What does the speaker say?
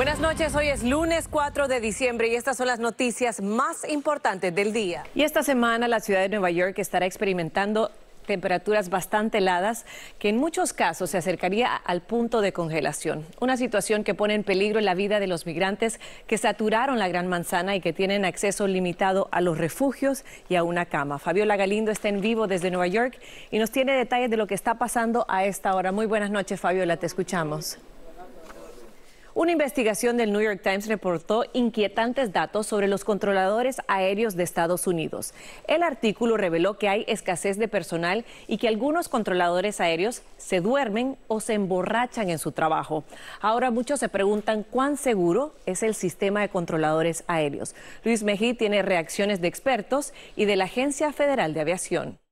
Buenas noches, hoy es lunes 4 de diciembre y estas son las noticias más importantes del día. Y esta semana la ciudad de Nueva York estará experimentando temperaturas bastante heladas que en muchos casos se acercaría al punto de congelación, una situación que pone en peligro la vida de los migrantes que saturaron la Gran Manzana y que tienen acceso limitado a los refugios y a una cama. Fabiola Galindo está en vivo desde Nueva York y nos tiene detalles de lo que está pasando a esta hora. Muy buenas noches, Fabiola, te escuchamos. Una investigación del New York Times reportó inquietantes datos sobre los controladores aéreos de Estados Unidos. El artículo reveló que hay escasez de personal y que algunos controladores aéreos se duermen o se emborrachan en su trabajo. Ahora muchos se preguntan cuán seguro es el sistema de controladores aéreos. Luis Mejí tiene reacciones de expertos y de la Agencia Federal de Aviación.